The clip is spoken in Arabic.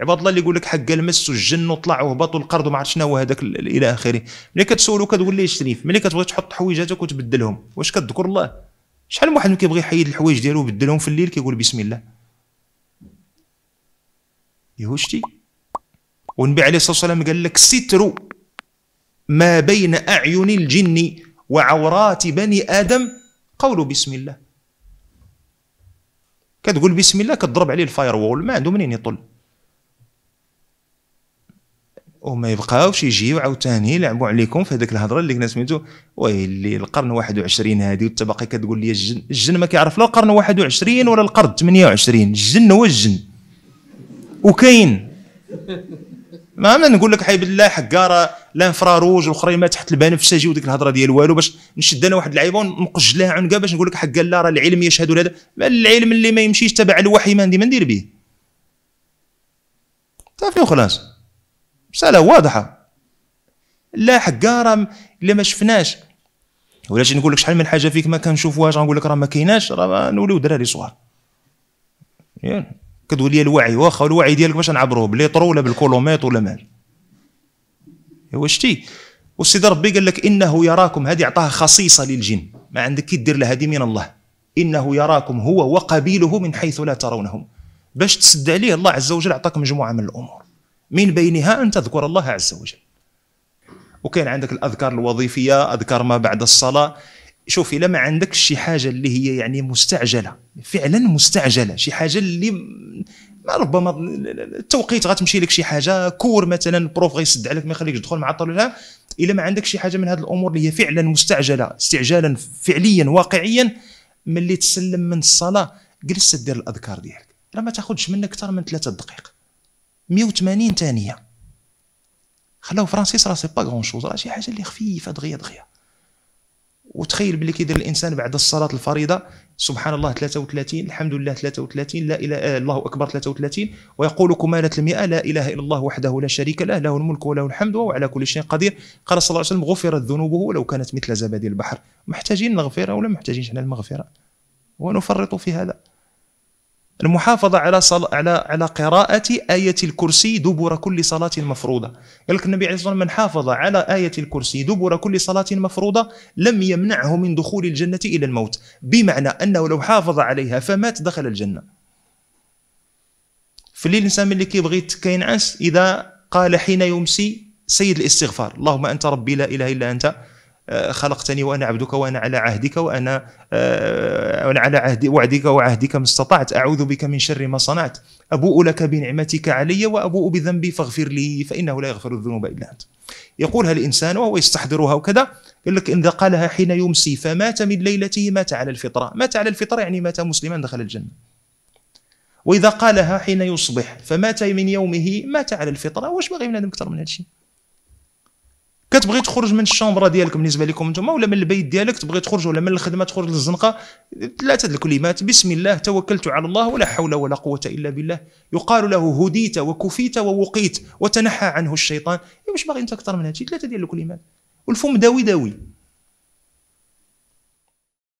عباد الله اللي يقول لك حق المس والجن وطلع وهبط والقرض وما عرفت شنو هذاك الى اخره ملي كتسولو كتقول ليه الشريف ملي كتبغي تحط حويجاتك وتبدلهم واش كتذكر الله شحال من واحد كيبغي يحيد الحوايج ديالو ويبدلهم في الليل كيقول بسم الله يهوشتي والنبي عليه الصلاه والسلام قال لك ستر ما بين اعين الجن وعورات بني ادم قولوا بسم الله كتقول بسم الله كتضرب عليه الفاير وول ما عنده منين يطل وما يبقاوش يجيو عاوتاني يلعبوا عليكم في هذيك الهضره اللي كنا سميتو ويلي القرن 21 هذه وانت باقي كتقول لي الجن الجن ما كيعرف لا القرن 21 ولا القرن 28 الجن هو الجن وكاين ما ما نقول لك حي بالله حكاره لا انفراروج والاخرين ما تحت البنفسجي وديك الهضره ديال والو باش نشد انا واحد اللعيبه ونقج لها عنقه باش نقول لك حكا لا راه العلم يشهد لهذا العلم اللي ما يمشيش تبع الوحي ما عندي ما ندير به صافي وخلاص رساله واضحه لا حكا راه الا ما شفناش ولاش نقول لك شحال من حاجه فيك ما كنشوفوهاش غنقول لك راه ما كايناش راه نوليو دراري صغار يعني ليا الوعي واخا الوعي ديالك باش نعبروه بالليطر ولا بالكولوميط ولا مال واشتي شتي والسيد ربي قال لك انه يراكم هذه عطاها خصيصه للجن ما عندك كي دير لها هذه من الله انه يراكم هو وقبيله من حيث لا ترونهم باش تسد عليه الله عز وجل عطاك مجموعه من الامور من بينها أن تذكر الله عز وجل وكان عندك الأذكار الوظيفية أذكار ما بعد الصلاة شوف الا ما عندكش شي حاجه اللي هي يعني مستعجله فعلا مستعجله شي حاجه اللي ما ربما التوقيت غتمشي لك شي حاجه كور مثلا البروف غيسد عليك ما يخليكش تدخل مع الطالب الا ما عندك شي حاجه من هذه الامور اللي هي فعلا مستعجله استعجالا فعليا واقعيا ملي تسلم من الصلاه جلس دير الاذكار ديالك راه ما تاخذش منك اكثر من ثلاثة دقائق 180 ثانيه خلاو فرانسيس راه سي با غون شوز راه شي حاجه اللي خفيفه دغيا دغيا وتخيل باللي كيدير الانسان بعد الصلاه الفريضه سبحان الله 33 الحمد لله 33 لا اله آه الله اكبر 33 ويقول كمالة المئة لا اله الا الله وحده لا شريك له له الملك وله الحمد وهو على كل شيء قدير قال صلى الله عليه وسلم غفرت ذنوبه ولو كانت مثل زبادي البحر محتاجين المغفره ولا محتاجين حنا المغفره ونفرط في هذا المحافظة على صل... على على قراءة آية الكرسي دبر كل صلاة مفروضة. قال لك النبي عليه الصلاة والسلام من حافظ على آية الكرسي دبر كل صلاة مفروضة لم يمنعه من دخول الجنة إلى الموت، بمعنى أنه لو حافظ عليها فمات دخل الجنة. في الليل الإنسان اللي كيبغي كينعس إذا قال حين يمسي سيد الاستغفار، اللهم أنت ربي لا إله إلا أنت آه، خلقتني وانا عبدك وانا على عهدك وانا آه، وانا على عهد وعدك وعهدك ما استطعت اعوذ بك من شر ما صنعت ابوء لك بنعمتك علي وابوء بذنبي فاغفر لي فانه لا يغفر الذنوب الا انت يقولها الانسان وهو يستحضرها وكذا يقول لك ان قالها حين يمسي فمات من ليلته مات على الفطره مات على الفطره يعني مات مسلما دخل الجنه واذا قالها حين يصبح فمات من يومه مات على الفطره واش باغي من هذا اكثر من هذا الشيء كتبغي تخرج من الشومبره ديالك بالنسبه لكم نتوما ولا من البيت ديالك تبغي تخرج ولا من الخدمه تخرج للزنقه ثلاثه الكلمات بسم الله توكلت على الله ولا حول ولا قوه الا بالله يقال له هديت وكفيت ووقيت وتنحى عنه الشيطان إيه، واش باغي انت اكثر من هادشي ثلاثه ديال الكلمات والفم داوي داوي